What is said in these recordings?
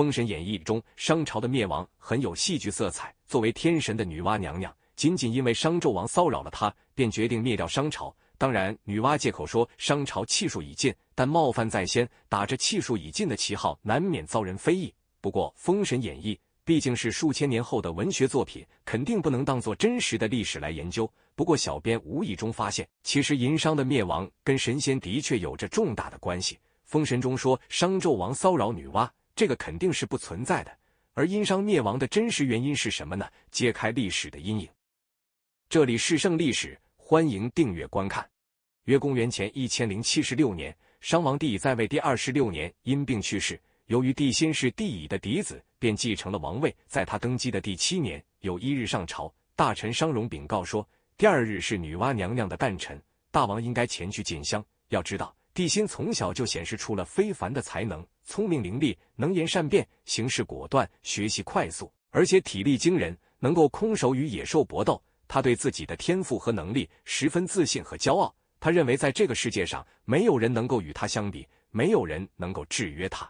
《封神演义》中，商朝的灭亡很有戏剧色彩。作为天神的女娲娘娘，仅仅因为商纣王骚扰了她，便决定灭掉商朝。当然，女娲借口说商朝气数已尽，但冒犯在先，打着气数已尽的旗号，难免遭人非议。不过，《封神演义》毕竟是数千年后的文学作品，肯定不能当做真实的历史来研究。不过，小编无意中发现，其实殷商的灭亡跟神仙的确有着重大的关系。《封神》中说，商纣王骚扰女娲。这个肯定是不存在的，而殷商灭亡的真实原因是什么呢？揭开历史的阴影。这里是圣历史，欢迎订阅观看。约公元前一千零七十六年，商王帝在位第二十六年，因病去世。由于帝辛是帝乙的嫡子，便继承了王位。在他登基的第七年，有一日上朝，大臣商容禀告说，第二日是女娲娘娘的诞辰，大王应该前去进香。要知道。帝辛从小就显示出了非凡的才能，聪明伶俐，能言善辩，行事果断，学习快速，而且体力惊人，能够空手与野兽搏斗。他对自己的天赋和能力十分自信和骄傲。他认为在这个世界上，没有人能够与他相比，没有人能够制约他。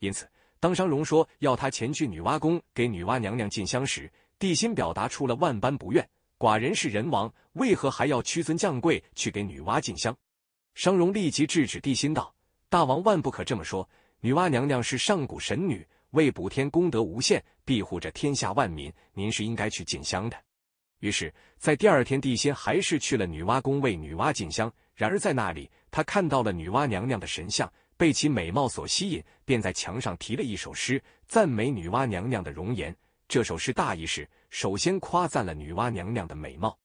因此，当商容说要他前去女娲宫给女娲娘娘进香时，帝辛表达出了万般不愿。寡人是人王，为何还要屈尊降贵去给女娲进香？商容立即制止帝辛道：“大王万不可这么说，女娲娘娘是上古神女，为补天功德无限，庇护着天下万民，您是应该去进香的。”于是，在第二天，帝辛还是去了女娲宫为女娲进香。然而，在那里，他看到了女娲娘娘的神像，被其美貌所吸引，便在墙上题了一首诗，赞美女娲娘娘的容颜。这首诗大意是：首先夸赞了女娲娘娘的美貌，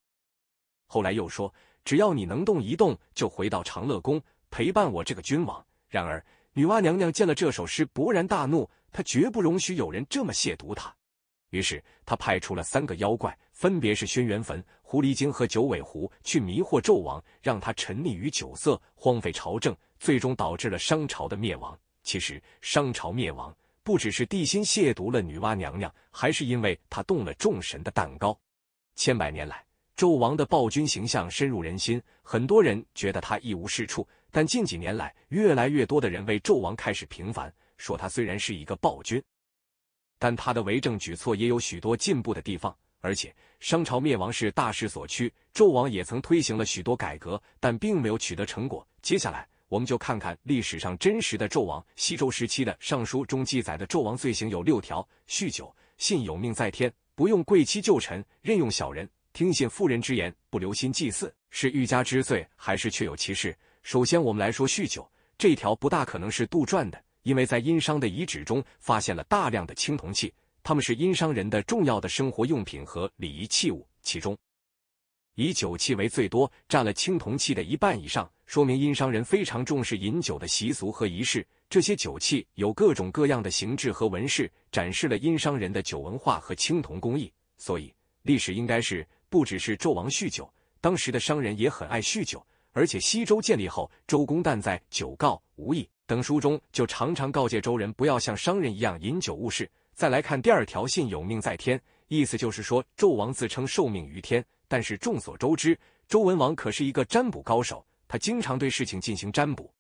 后来又说。只要你能动一动，就回到长乐宫陪伴我这个君王。然而，女娲娘娘见了这首诗，勃然大怒，她绝不容许有人这么亵渎她。于是，她派出了三个妖怪，分别是轩辕坟、狐狸精和九尾狐，去迷惑纣王，让他沉溺于酒色，荒废朝政，最终导致了商朝的灭亡。其实，商朝灭亡不只是帝辛亵渎了女娲娘娘，还是因为他动了众神的蛋糕。千百年来。纣王的暴君形象深入人心，很多人觉得他一无是处。但近几年来，越来越多的人为纣王开始平反，说他虽然是一个暴君，但他的为政举措也有许多进步的地方。而且，商朝灭亡是大势所趋，纣王也曾推行了许多改革，但并没有取得成果。接下来，我们就看看历史上真实的纣王。西周时期的《尚书》中记载的纣王罪行有六条：酗酒、信有命在天、不用贵戚旧臣、任用小人。听信妇人之言，不留心祭祀，是欲加之罪还是确有其事？首先，我们来说酗酒这条，不大可能是杜撰的，因为在殷商的遗址中发现了大量的青铜器，他们是殷商人的重要的生活用品和礼仪器物，其中以酒器为最多，占了青铜器的一半以上，说明殷商人非常重视饮酒的习俗和仪式。这些酒器有各种各样的形制和纹饰，展示了殷商人的酒文化和青铜工艺，所以历史应该是。不只是纣王酗酒，当时的商人也很爱酗酒。而且西周建立后，周公旦在《酒告无益》等书中就常常告诫周人不要像商人一样饮酒误事。再来看第二条信，有命在天，意思就是说纣王自称受命于天。但是众所周知，周文王可是一个占卜高手，他经常对事情进行占卜，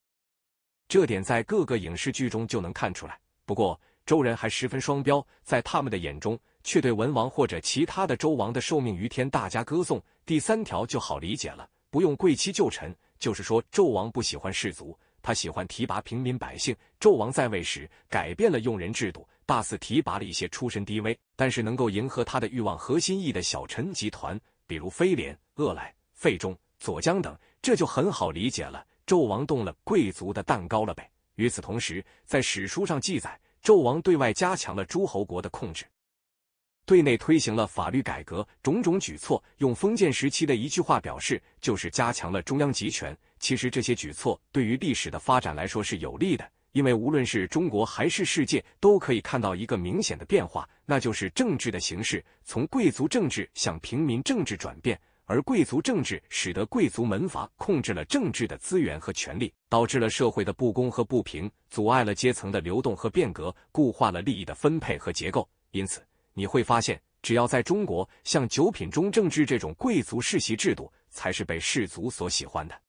这点在各个影视剧中就能看出来。不过周人还十分双标，在他们的眼中。却对文王或者其他的周王的受命于天，大加歌颂。第三条就好理解了，不用贵戚旧臣，就是说纣王不喜欢士族，他喜欢提拔平民百姓。纣王在位时改变了用人制度，大肆提拔了一些出身低微但是能够迎合他的欲望核心意的小臣集团，比如飞廉、恶来、费仲、左江等，这就很好理解了。纣王动了贵族的蛋糕了呗。与此同时，在史书上记载，纣王对外加强了诸侯国的控制。对内推行了法律改革，种种举措，用封建时期的一句话表示，就是加强了中央集权。其实这些举措对于历史的发展来说是有利的，因为无论是中国还是世界，都可以看到一个明显的变化，那就是政治的形式从贵族政治向平民政治转变。而贵族政治使得贵族门阀控制了政治的资源和权力，导致了社会的不公和不平，阻碍了阶层的流动和变革，固化了利益的分配和结构。因此。你会发现，只要在中国，像九品中正制这种贵族世袭制度，才是被士族所喜欢的。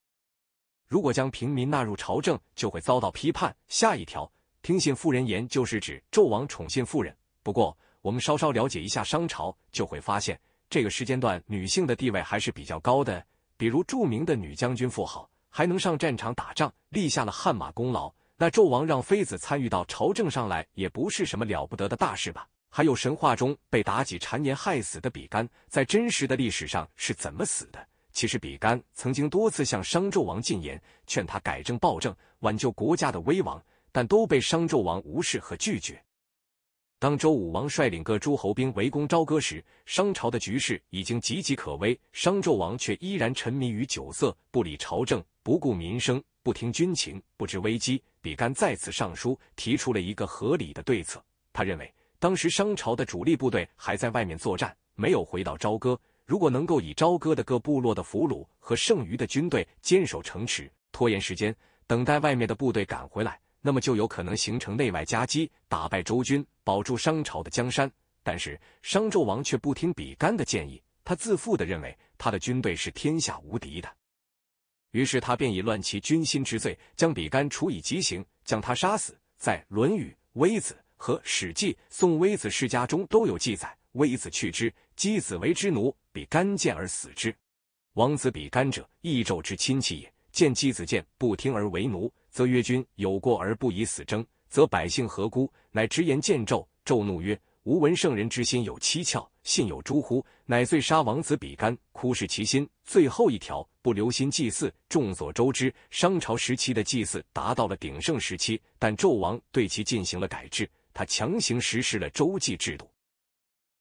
如果将平民纳入朝政，就会遭到批判。下一条，听信妇人言，就是指纣王宠信妇人。不过，我们稍稍了解一下商朝，就会发现这个时间段女性的地位还是比较高的。比如著名的女将军妇好，还能上战场打仗，立下了汗马功劳。那纣王让妃子参与到朝政上来，也不是什么了不得的大事吧？还有神话中被妲己谗言害死的比干，在真实的历史上是怎么死的？其实比干曾经多次向商纣王进言，劝他改正暴政，挽救国家的危亡，但都被商纣王无视和拒绝。当周武王率领各诸侯兵围攻朝歌时，商朝的局势已经岌岌可危，商纣王却依然沉迷于酒色，不理朝政，不顾民生，不听军情，不知危机。比干再次上书，提出了一个合理的对策，他认为。当时商朝的主力部队还在外面作战，没有回到朝歌。如果能够以朝歌的各部落的俘虏和剩余的军队坚守城池，拖延时间，等待外面的部队赶回来，那么就有可能形成内外夹击，打败周军，保住商朝的江山。但是商纣王却不听比干的建议，他自负的认为他的军队是天下无敌的，于是他便以乱其军心之罪，将比干处以极刑，将他杀死。在《论语·微子》。和《史记》《宋微子世家》中都有记载，微子去之，箕子为之奴，比干见而死之。王子比干者，益纣之亲戚也，见箕子谏，不听而为奴，则曰君有过而不以死争，则百姓何辜？乃直言见纣，纣怒曰：吾闻圣人之心有七窍，信有诸乎？乃遂杀王子比干，哭视其心。最后一条，不留心祭祀。众所周知，商朝时期的祭祀达到了鼎盛时期，但纣王对其进行了改制。他强行实施了周祭制度，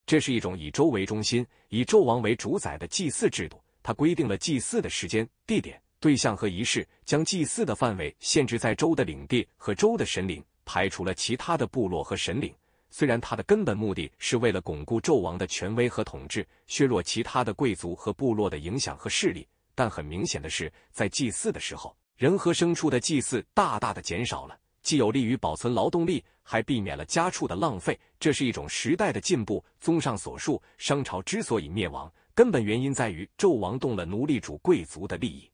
这是一种以周为中心、以纣王为主宰的祭祀制度。他规定了祭祀的时间、地点、对象和仪式，将祭祀的范围限制在周的领地和周的神灵，排除了其他的部落和神灵。虽然他的根本目的是为了巩固纣王的权威和统治，削弱其他的贵族和部落的影响和势力，但很明显的是，在祭祀的时候，人和牲畜的祭祀大大的减少了。既有利于保存劳动力，还避免了家畜的浪费，这是一种时代的进步。综上所述，商朝之所以灭亡，根本原因在于纣王动了奴隶主贵族的利益，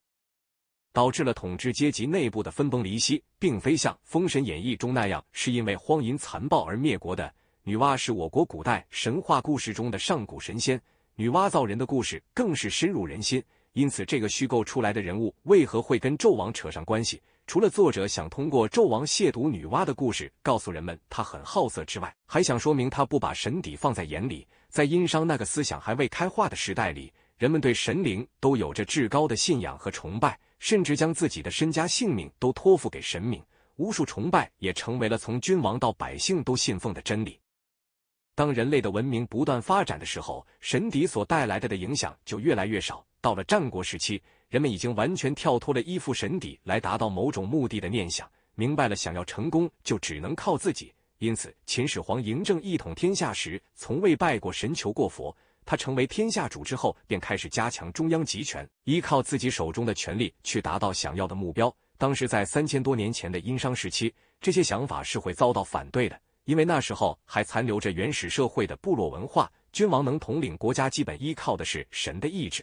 导致了统治阶级内部的分崩离析，并非像《封神演义》中那样是因为荒淫残暴而灭国的。女娲是我国古代神话故事中的上古神仙，女娲造人的故事更是深入人心。因此，这个虚构出来的人物为何会跟纣王扯上关系？除了作者想通过纣王亵渎女娲的故事，告诉人们他很好色之外，还想说明他不把神邸放在眼里。在殷商那个思想还未开化的时代里，人们对神灵都有着至高的信仰和崇拜，甚至将自己的身家性命都托付给神明，巫术崇拜也成为了从君王到百姓都信奉的真理。当人类的文明不断发展的时候，神邸所带来的的影响就越来越少。到了战国时期，人们已经完全跳脱了依附神邸来达到某种目的的念想，明白了想要成功就只能靠自己。因此，秦始皇嬴政一统天下时，从未拜过神、求过佛。他成为天下主之后，便开始加强中央集权，依靠自己手中的权力去达到想要的目标。当时，在三千多年前的殷商时期，这些想法是会遭到反对的。因为那时候还残留着原始社会的部落文化，君王能统领国家，基本依靠的是神的意志。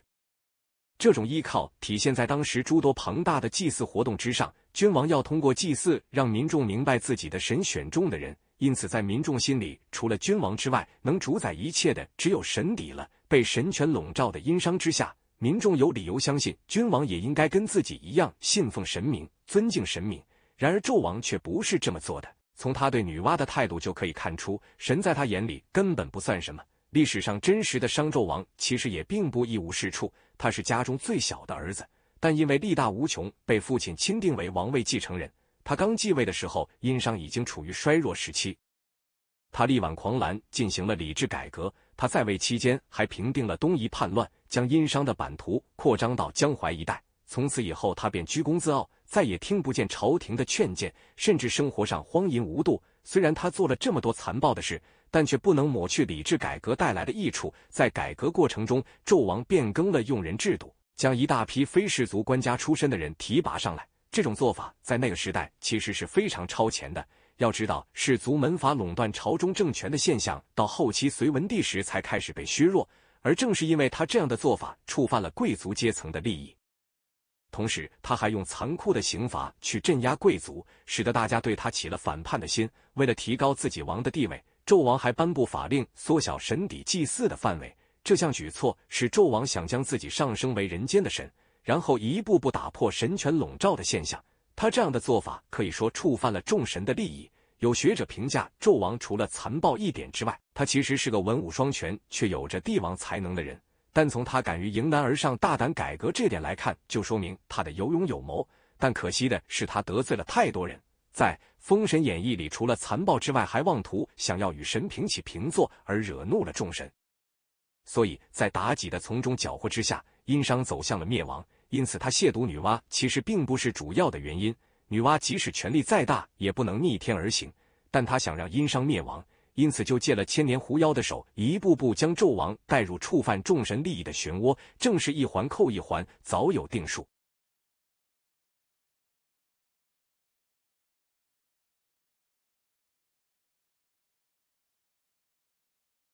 这种依靠体现在当时诸多庞大的祭祀活动之上，君王要通过祭祀让民众明白自己的神选中的人。因此，在民众心里，除了君王之外，能主宰一切的只有神底了。被神权笼罩的殷商之下，民众有理由相信，君王也应该跟自己一样信奉神明，尊敬神明。然而，纣王却不是这么做的。从他对女娲的态度就可以看出，神在他眼里根本不算什么。历史上真实的商纣王其实也并不一无是处。他是家中最小的儿子，但因为力大无穷，被父亲钦定为王位继承人。他刚继位的时候，殷商已经处于衰弱时期。他力挽狂澜，进行了礼制改革。他在位期间还平定了东夷叛乱，将殷商的版图扩张到江淮一带。从此以后，他便居功自傲。再也听不见朝廷的劝谏，甚至生活上荒淫无度。虽然他做了这么多残暴的事，但却不能抹去礼制改革带来的益处。在改革过程中，纣王变更了用人制度，将一大批非氏族官家出身的人提拔上来。这种做法在那个时代其实是非常超前的。要知道，氏族门阀垄断朝中政权的现象到后期隋文帝时才开始被削弱，而正是因为他这样的做法，触犯了贵族阶层的利益。同时，他还用残酷的刑罚去镇压贵族，使得大家对他起了反叛的心。为了提高自己王的地位，纣王还颁布法令，缩小神邸祭祀的范围。这项举措使纣王想将自己上升为人间的神，然后一步步打破神权笼罩的现象。他这样的做法可以说触犯了众神的利益。有学者评价，纣王除了残暴一点之外，他其实是个文武双全却有着帝王才能的人。但从他敢于迎难而上、大胆改革这点来看，就说明他的有勇有谋。但可惜的是，他得罪了太多人。在《封神演义》里，除了残暴之外，还妄图想要与神平起平坐，而惹怒了众神。所以在妲己的从中搅和之下，殷商走向了灭亡。因此，他亵渎女娲其实并不是主要的原因。女娲即使权力再大，也不能逆天而行。但他想让殷商灭亡。因此，就借了千年狐妖的手，一步步将纣王带入触犯众神利益的漩涡，正是一环扣一环，早有定数。